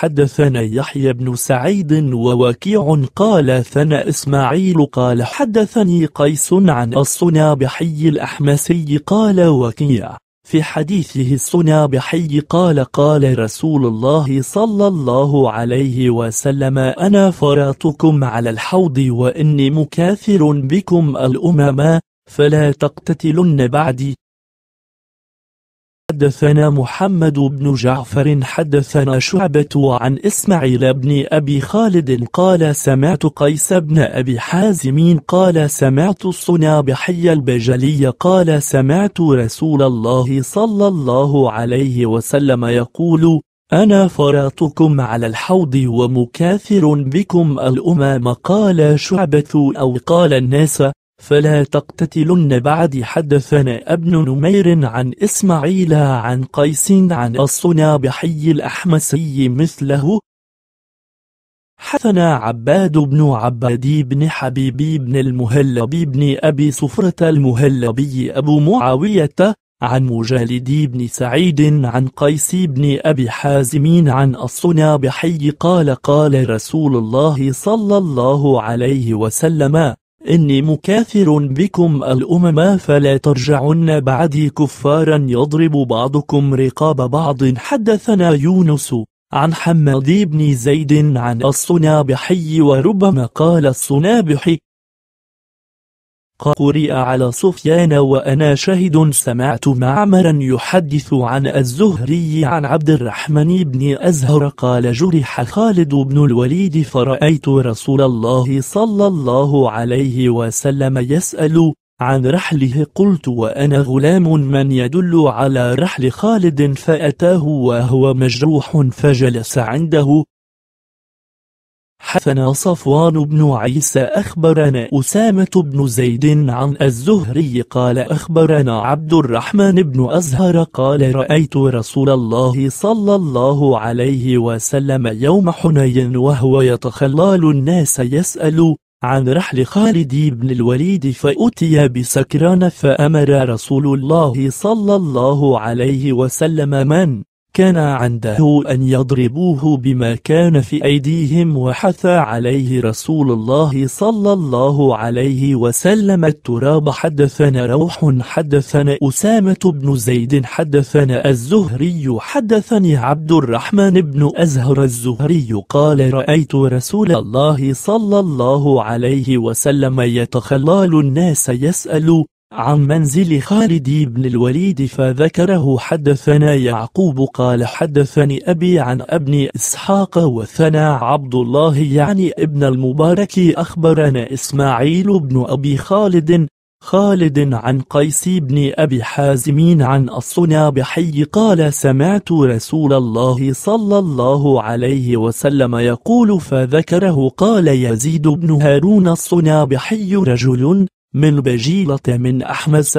حدثنا يحيى بن سعيد ووكيع قال ثنا إسماعيل قال حدثني قيس عن الصنابحي الأحمسي قال وكيع في حديثه الصنابحي قال قال رسول الله صلى الله عليه وسلم أنا فراتكم على الحوض وإني مكاثر بكم الأمم فلا تقتتلن بعدي حدثنا محمد بن جعفر حدثنا شعبة عن إسماعيل بن أبي خالد قال سمعت قيس بن أبي حازم قال سمعت الصنابحي البجلي قال سمعت رسول الله صلى الله عليه وسلم يقول أنا فراتكم على الحوض ومكاثر بكم الأمم قال شعبة أو قال الناس فلا تقتتلن بعد حدثنا ابن نمير عن إسماعيل عن قيس عن الصنابحي الأحمسي مثله حثنا عباد بن عبادي بن حبيبي بن المهلب بن أبي صفرة المهلبي أبو معاوية عن مجالدي بن سعيد عن قيس بن أبي حازم عن الصنابحي قال قال رسول الله صلى الله عليه وسلم إني مكاثر بكم الأمم فلا ترجعن بعدي كفارا يضرب بعضكم رقاب بعض حدثنا يونس عن حماد بن زيد عن الصنابحي وربما قال الصنابحي قرئ على سفيان وأنا شاهد سمعت معمرا يحدث عن الزهري عن عبد الرحمن بن أزهر قال جرح خالد بن الوليد فرأيت رسول الله صلى الله عليه وسلم يسأل عن رحله قلت وأنا غلام من يدل على رحل خالد فأتاه وهو مجروح فجلس عنده حدثنا صفوان بن عيسى أخبرنا أسامة بن زيد عن الزهري قال أخبرنا عبد الرحمن بن أزهر قال رأيت رسول الله صلى الله عليه وسلم يوم حنين وهو يتخلال الناس يسأل عن رحل خالد بن الوليد فأتي بسكران فأمر رسول الله صلى الله عليه وسلم من كان عنده أن يضربوه بما كان في أيديهم وحث عليه رسول الله صلى الله عليه وسلم التراب حدثنا روح حدثنا أسامة بن زيد حدثنا الزهري حدثني عبد الرحمن بن أزهر الزهري قال رأيت رسول الله صلى الله عليه وسلم يتخلال الناس يسأل عن منزل خالد بن الوليد فذكره حدثنا يعقوب قال حدثني أبي عن ابن إسحاق وثنا عبد الله يعني ابن المبارك أخبرنا إسماعيل بن أبي خالد خالد عن قيس بن أبي حازمين عن الصنابحي قال سمعت رسول الله صلى الله عليه وسلم يقول فذكره قال يزيد بن هارون الصنابحي رجل من بجيلة من أحمس